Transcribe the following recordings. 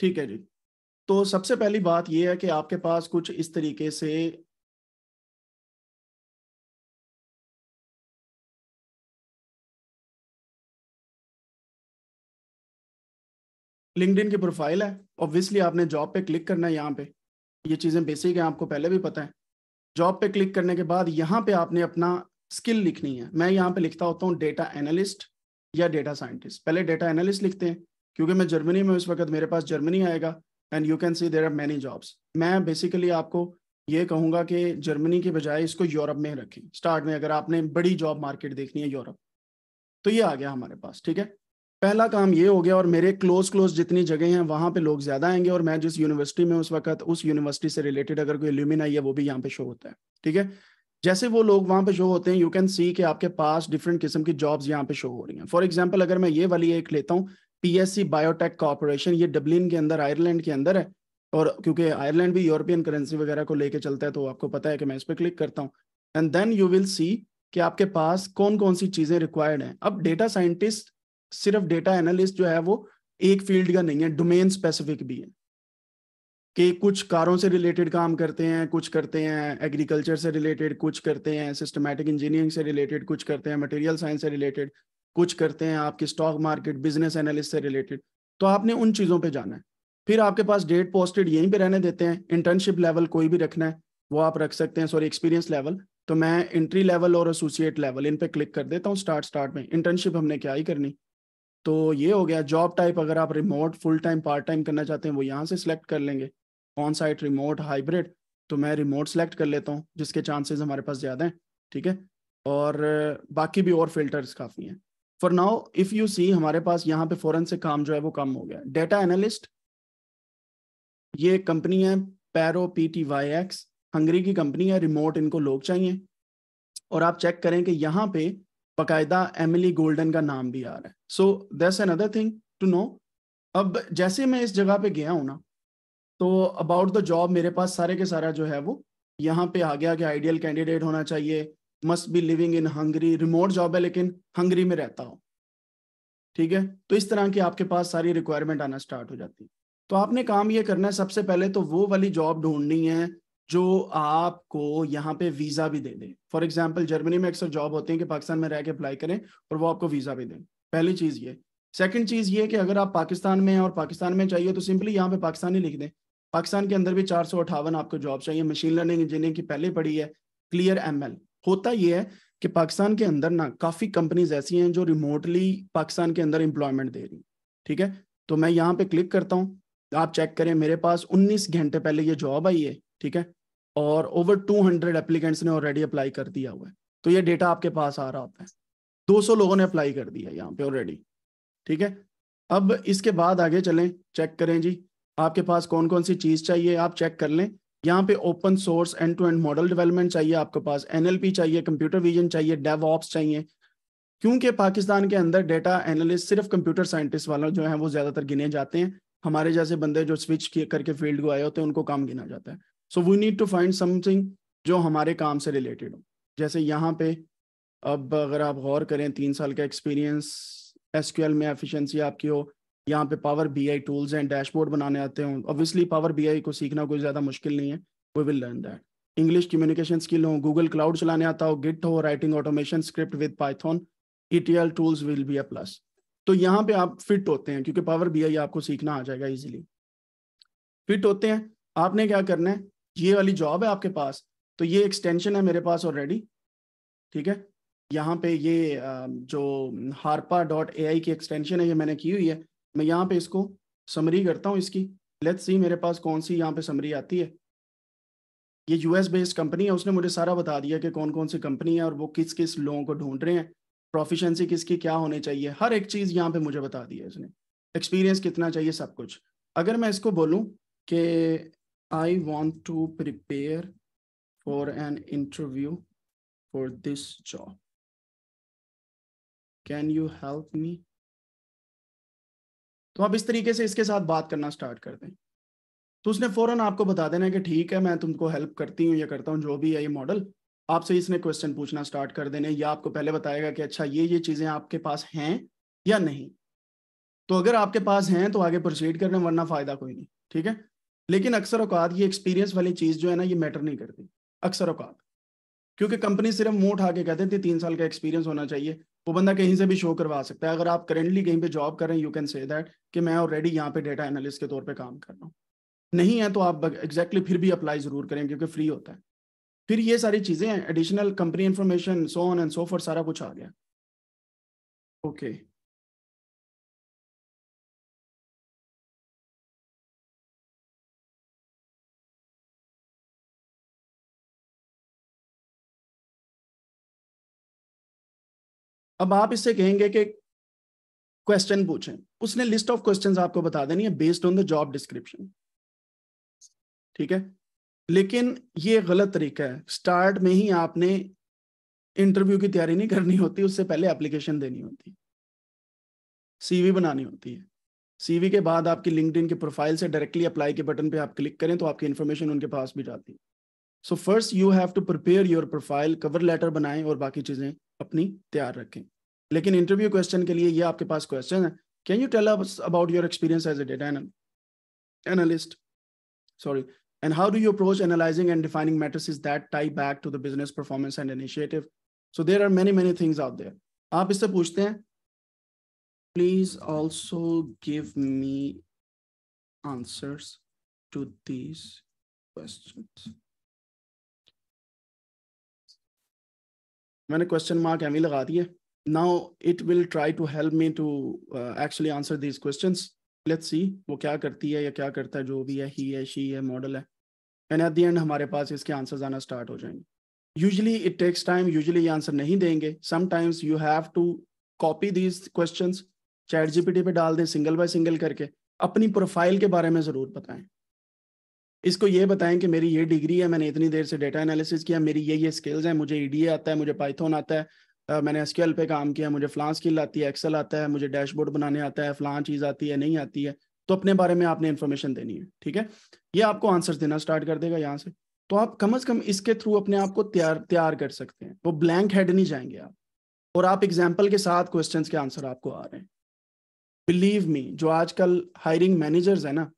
ठीक है जी तो सबसे पहली बात यह है कि आपके पास कुछ इस तरीके से लिंकड की प्रोफाइल है ऑब्वियसली आपने जॉब पे क्लिक करना है यहाँ पे ये चीज़ें बेसिक हैं आपको पहले भी पता है जॉब पे क्लिक करने के बाद यहाँ पे आपने अपना स्किल लिखनी है मैं यहाँ पे लिखता होता हूँ डेटा एनालिस्ट या डेटा साइंटिस्ट पहले डेटा एनालिस्ट लिखते हैं क्योंकि मैं जर्मनी में उस वक्त मेरे पास जर्मनी आएगा and you can see there are many jobs मैं बेसिकली आपको ये कहूंगा कि जर्मनी के बजाय इसको यूरोप में रखें स्टार्ट में अगर आपने बड़ी जॉब मार्केट देखनी है यूरोप तो ये आ गया हमारे पास ठीक है पहला काम ये हो गया और मेरे क्लोज क्लोज जितनी जगह हैं वहाँ पे लोग ज़्यादा आएंगे और मैं जिस यूनिवर्सिटी में उस वक्त उस यूनिवर्सिटी से रिलेटेड अगर कोई एल्यूमिन है वो भी यहाँ पे शो होता है ठीक है जैसे वो लोग वहाँ पे शो होते हैं यू कैन सी कि आपके पास डिफरेंट किस्म की जॉब्स यहाँ पे शो हो रही हैं फॉर एग्जाम्पल अगर मैं ये वाली एक लेता हूँ पीएससी बायोटेक कॉरपोरेशन ये डब्लिन के अंदर आयरलैंड के अंदर है और क्योंकि आयरलैंड भी यूरोपियन करेंसी वगैरह को लेके चलता है तो आपको पता है कि मैं इस पर क्लिक करता हूँ and then you will see कि आपके पास कौन कौन सी चीज़ें रिक्वायर्ड हैं अब डेटा साइंटिस्ट सिर्फ डेटा एनालिस्ट जो है वो एक फील्ड का नहीं है डोमेन स्पेसिफिक भी है कि कुछ कारों से रिलेटेड काम करते हैं कुछ करते हैं एग्रीकल्चर से रिलेटेड कुछ करते हैं सिस्टमैटिक इंजीनियरिंग से रिलेटेड कुछ करते हैं मटेरियल साइंस से रिलेटेड कुछ करते हैं आपके स्टॉक मार्केट बिजनेस एनालिस्ट से रिलेटेड तो आपने उन चीज़ों पे जाना है फिर आपके पास डेट पोस्टेड यहीं पे रहने देते हैं इंटर्नशिप लेवल कोई भी रखना है वो आप रख सकते हैं सॉरी एक्सपीरियंस लेवल तो मैं एंट्री लेवल और एसोसिएट लेवल इन पे क्लिक कर देता हूँ स्टार्ट स्टार्ट में इंटर्नशिप हमने क्या ही करनी तो ये हो गया जॉब टाइप अगर आप remote full time part time करना चाहते हैं वो यहाँ से सिलेक्ट कर लेंगे ऑन साइट रिमोट हाइब्रिड तो मैं रिमोट सेलेक्ट कर लेता हूँ जिसके चांसेस हमारे पास ज़्यादा हैं ठीक है और बाकी भी और फिल्टर्स काफ़ी हैं for now if you see हमारे पास यहाँ पे फॉरन से काम जो है वो कम हो गया डेटा एनालिस्ट ये कंपनी है पैरो P T Y X Hungary की कंपनी है रिमोट इनको लोग चाहिए और आप चेक करें कि यहाँ पे बाकायदा एमिली गोल्डन का नाम भी आ रहा है so that's another thing to know अब जैसे मैं इस जगह पे गया हूँ ना तो अबाउट द जॉब मेरे पास सारे के सारा जो है वो यहाँ पे आ गया कि आइडियल कैंडिडेट होना चाहिए must be living in Hungary remote job है लेकिन हंगरी में रहता हो ठीक है तो इस तरह की आपके पास सारी रिक्वायरमेंट आना स्टार्ट हो जाती है तो आपने काम ये करना है सबसे पहले तो वो वाली जॉब ढूंढनी है जो आपको यहाँ पे वीजा भी दे दे फॉर एग्जाम्पल जर्मनी में अक्सर जॉब होती है कि पाकिस्तान में रह के अप्लाई करें और वो आपको वीजा भी दें पहली चीज ये सेकंड चीज ये कि अगर आप पाकिस्तान में और पाकिस्तान में चाहिए तो सिंपली यहाँ पे पाकिस्तानी लिख दें पाकिस्तान के अंदर भी चार आपको जॉब चाहिए मशीन लर्निंग इंजीनियरिंग की पहले पढ़ी है क्लियर एम होता यह है कि पाकिस्तान के अंदर ना काफ़ी कंपनीज ऐसी हैं जो रिमोटली पाकिस्तान के अंदर एम्प्लॉयमेंट दे रही ठीक है तो मैं यहाँ पे क्लिक करता हूँ आप चेक करें मेरे पास 19 घंटे पहले ये जॉब आई है ठीक है और ओवर 200 हंड्रेड एप्लीकेंट्स ने ऑलरेडी अप्लाई कर दिया हुआ है तो ये डेटा आपके पास आ रहा होता है 200 लोगों ने अप्लाई कर दिया यहाँ पे ऑलरेडी ठीक है अब इसके बाद आगे चलें चेक करें जी आपके पास कौन कौन सी चीज़ चाहिए आप चेक कर लें यहाँ पे open source end to end model development चाहिए आपके पास एनएलपी चाहिए कंप्यूटर विजन चाहिए डेव ऑप्स चाहिए क्योंकि पाकिस्तान के अंदर डेटा एनालिस्ट सिर्फ कंप्यूटर साइंटिस्ट वाला जो है वो ज़्यादातर गिने जाते हैं हमारे जैसे बंदे जो स्विच किए करके फील्ड को आए होते हैं उनको काम गिना जाता है so we need to find something जो हमारे काम से रिलेटेड हो जैसे यहाँ पे अब अगर आप गौर करें तीन साल का एक्सपीरियंस एस में एफिशिएंसी आपकी हो यहाँ पे Power B I tools and dashboard बनाने आते हैं ऑब्वियसली पावर बी आई को सीखना कोई ज़्यादा मुश्किल नहीं है we will learn that English communication skill हो गूगल क्लाउड चलाने आता हो गिट हो writing automation script with Python E T L tools will be a plus तो यहाँ पे आप फिट होते हैं क्योंकि पावर बी आई आपको सीखना आ जाएगा इजीली फिट होते हैं आपने क्या करना है ये वाली जॉब है आपके पास तो ये एक्सटेंशन है मेरे पास ऑलरेडी ठीक है यहाँ पे ये जो हार्पा डॉट ए आई की एक्सटेंशन है ये मैंने की हुई है मैं यहाँ पे इसको समरी करता हूँ इसकी लेट्स सी मेरे पास कौन सी यहाँ पे समरी आती है ये यूएस बेस्ड कंपनी है उसने मुझे सारा बता दिया कि कौन कौन सी कंपनी है और वो किस किस लोगों को ढूंढ रहे हैं प्रोफिशेंसी किसकी क्या होनी चाहिए हर एक चीज़ यहाँ पे मुझे बता दी है इसने एक्सपीरियंस कितना चाहिए सब कुछ अगर मैं इसको बोलूँ कि I want to prepare for an interview for this job can you help me तो आप इस तरीके से इसके साथ बात करना स्टार्ट कर दें तो उसने फ़ौरन आपको बता देना है कि ठीक है मैं तुमको हेल्प करती हूँ या करता हूँ जो भी है ये मॉडल आपसे इसने क्वेश्चन पूछना स्टार्ट कर देने या आपको पहले बताएगा कि अच्छा ये ये चीज़ें आपके पास हैं या नहीं तो अगर आपके पास हैं तो आगे प्रोसीड करने वरना फ़ायदा कोई नहीं ठीक है लेकिन अक्सर औकात ये एक्सपीरियंस वाली चीज़ जो है ना ये मैटर नहीं करती अक्सर औकात क्योंकि कंपनी सिर्फ मुंह उठा के कहते थे तीन साल का एक्सपीरियंस होना चाहिए वो बंदा कहीं से भी शो करवा सकता है अगर आप करेंटली कहीं पे जॉब कर रहे हैं यू कैन से दैट कि मैं ऑलरेडी यहाँ पे डेटा एनालिस्ट के तौर पे काम कर रहा हूँ नहीं है तो आप एग्जैक्टली exactly फिर भी अप्लाई जरूर करें क्योंकि फ्री होता है फिर ये सारी चीज़ें हैं additional company information so on and so for सारा कुछ आ गया ओके okay. अब आप इससे कहेंगे कि क्वेश्चन पूछें उसने लिस्ट ऑफ क्वेश्चंस आपको बता देनी है based on the job description ठीक है लेकिन ये गलत तरीका है स्टार्ट में ही आपने इंटरव्यू की तैयारी नहीं करनी होती उससे पहले एप्लीकेशन देनी होती सीवी बनानी होती है सीवी के बाद आपकी लिंकड की प्रोफाइल से डायरेक्टली अप्लाई के बटन पे आप क्लिक करें तो आपकी इन्फॉर्मेशन उनके पास भी जाती है so first you have to prepare your profile cover letter बनाएं और बाकी चीज़ें अपनी तैयार रखें लेकिन इंटरव्यू क्वेश्चन के लिए ये आपके पास क्वेश्चन है can you tell us about your experience as a data analyst sorry and how do you approach analysing and defining matters is that tie back to the business performance and initiative so there are many many things out there आप इससे पूछते हैं please also give me answers to these question मैंने question mark एम ही लगा दिए now it will try to help me to actually answer these question let's see वो क्या करती है या क्या करता है जो भी है ही है शी है मॉडल है एंड एट दी एंड हमारे पास इसके आंसर्स आना स्टार्ट हो जाएंगे usually it takes time usually ये आंसर नहीं देंगे sometimes you have to copy these question chat T पे डाल दें सिंगल बाय सिंगल करके अपनी प्रोफाइल के बारे में ज़रूर बताएं इसको ये बताएं कि मेरी ये डिग्री है मैंने इतनी देर से डेटा एनालिसिस किया मेरी ये ये स्किल्स हैं मुझे ईडीए आता है मुझे पाइथन आता है आ, मैंने एसक्यूएल पे काम किया मुझे फ्लां स्किल आती है एक्सेल आता है मुझे डैशबोर्ड बनाने आता है फ्लां चीज़ आती है नहीं आती है तो अपने बारे में आपने इन्फॉर्मेशन देनी है ठीक है ये आपको आंसर देना स्टार्ट कर देगा यहाँ से तो आप कम अज कम इसके थ्रू अपने आप को तैयार तैयार कर सकते हैं वो ब्लैंक हेड नहीं जाएंगे आप और आप एग्जाम्पल के साथ क्वेश्चन के आंसर आपको आ रहे हैं बिलीव मी जो आजकल हायरिंग मैनेजर्स है ना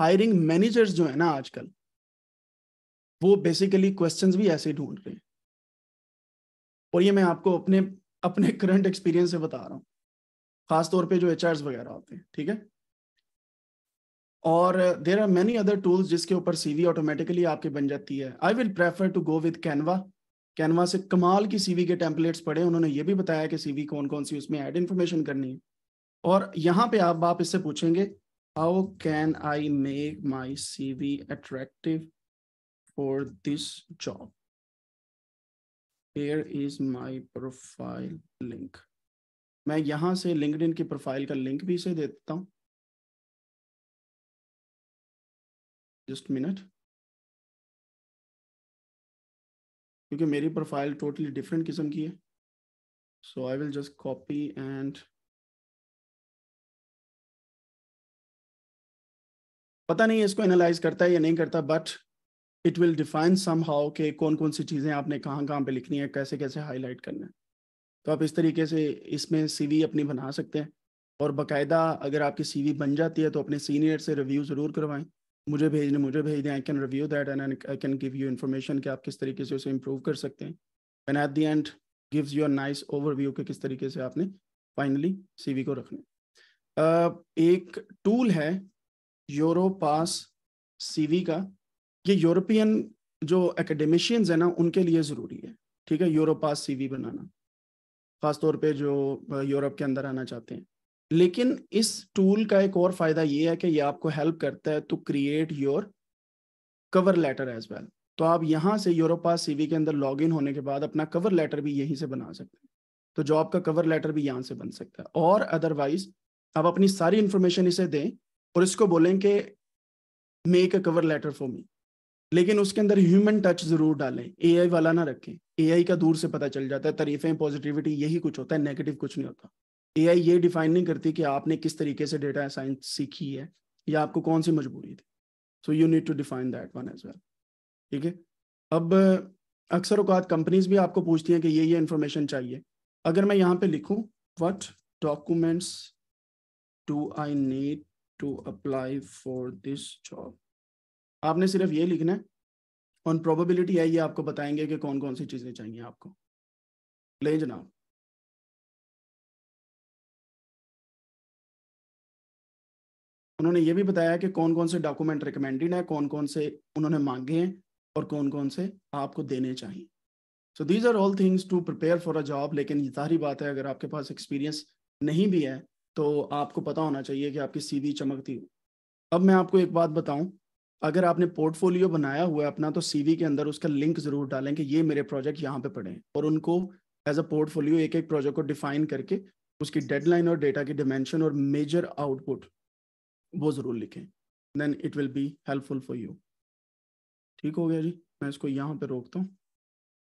हायरिंग मैनेजर्स जो है ना आजकल वो बेसिकली क्वेश्चंस भी ऐसे ढूंढ रहे हैं और ये मैं आपको अपने अपने करंट एक्सपीरियंस से बता रहा हूँ खासतौर पे जो एच वगैरह होते हैं ठीक है और there are many other tools जिसके ऊपर सीवी ऑटोमेटिकली आपके बन जाती है I will prefer to go with Canva Canva से कमाल की सीवी के टेम्पलेट्स पड़े उन्होंने ये भी बताया कि सीवी कौन कौन सी उसमें ऐड इन्फॉर्मेशन करनी है और यहाँ पे आप आप इससे पूछेंगे How can I make my CV attractive for this job? Here is my profile link. मैं यहां से लिंक्डइन की प्रोफाइल का लिंक भी इसे दे देता हूं जस्ट मिनट क्योंकि मेरी प्रोफाइल टोटली डिफरेंट किस्म की है so I will just copy and पता नहीं इसको एनालाइज करता है या नहीं करता but it will define somehow के कौन कौन सी चीज़ें आपने कहाँ कहाँ पे लिखनी है कैसे कैसे हाईलाइट करना है तो आप इस तरीके से इसमें सी अपनी बना सकते हैं और बाकायदा अगर आपकी सी बन जाती है तो अपने सीनियर से रिव्यू ज़रूर करवाएं मुझे भेजने मुझे भेज दें I can review that and I can give you information कि आप किस तरीके से उसे इम्प्रूव कर सकते हैं and at the end gives you uh nice overview के किस तरीके से आपने फाइनली सी को रखना uh, एक टूल है यूरो पास सीवी का ये यूरोपियन जो एकेडमिशियंस है ना उनके लिए ज़रूरी है ठीक है यूरो पास सीवी बनाना खासतौर पे जो यूरोप के अंदर आना चाहते हैं लेकिन इस टूल का एक और फ़ायदा ये है कि ये आपको हेल्प करता है to create your cover letter as well तो आप यहाँ से यूरोपा सीवी के अंदर लॉग इन होने के बाद अपना कवर लेटर भी यहीं से बना सकते हैं तो जॉब का कवर लेटर भी यहाँ से बन सकता है और अदरवाइज आप अपनी सारी इंफॉर्मेशन इसे दें और इसको बोलें कि make a cover letter for me लेकिन उसके अंदर ह्यूमन टच जरूर डालें एआई वाला ना रखें एआई का दूर से पता चल जाता है तरीफें पॉजिटिविटी यही कुछ होता है नेगेटिव कुछ नहीं होता एआई ये डिफाइन नहीं करती कि आपने किस तरीके से डेटा साइंस सीखी है या आपको कौन सी मजबूरी थी so you need to define that one as well ठीक है अब अक्सर अकात कंपनीज भी आपको पूछती हैं कि ये ये इन्फॉर्मेशन चाहिए अगर मैं यहाँ पे लिखूँ what documents do I need to apply for this job आपने सिर्फ ये लिखना है ऑन प्रोबेबिलिटी है ये आपको बताएंगे कि कौन कौन सी चीज़ें चाहिए आपको ले जनाब उन्होंने ये भी बताया कि कौन कौन से डॉक्यूमेंट रिकमेंडेड है कौन कौन से उन्होंने मांगे हैं और कौन कौन से आपको देने चाहिए so these are all things to prepare for a job लेकिन ये सारी बात है अगर आपके पास एक्सपीरियंस नहीं भी है तो आपको पता होना चाहिए कि आपकी सीवी चमकती हो अब मैं आपको एक बात बताऊं अगर आपने पोर्टफोलियो बनाया हुआ है अपना तो सीवी के अंदर उसका लिंक जरूर डालें कि ये मेरे प्रोजेक्ट यहाँ पे पड़े हैं और उनको एज अ पोर्टफोलियो एक एक प्रोजेक्ट को डिफाइन करके उसकी डेडलाइन और डेटा की डिमेंशन और मेजर आउटपुट वो जरूर लिखें then it will be helpful for you ठीक हो गया जी मैं इसको यहाँ पे रोकता हूँ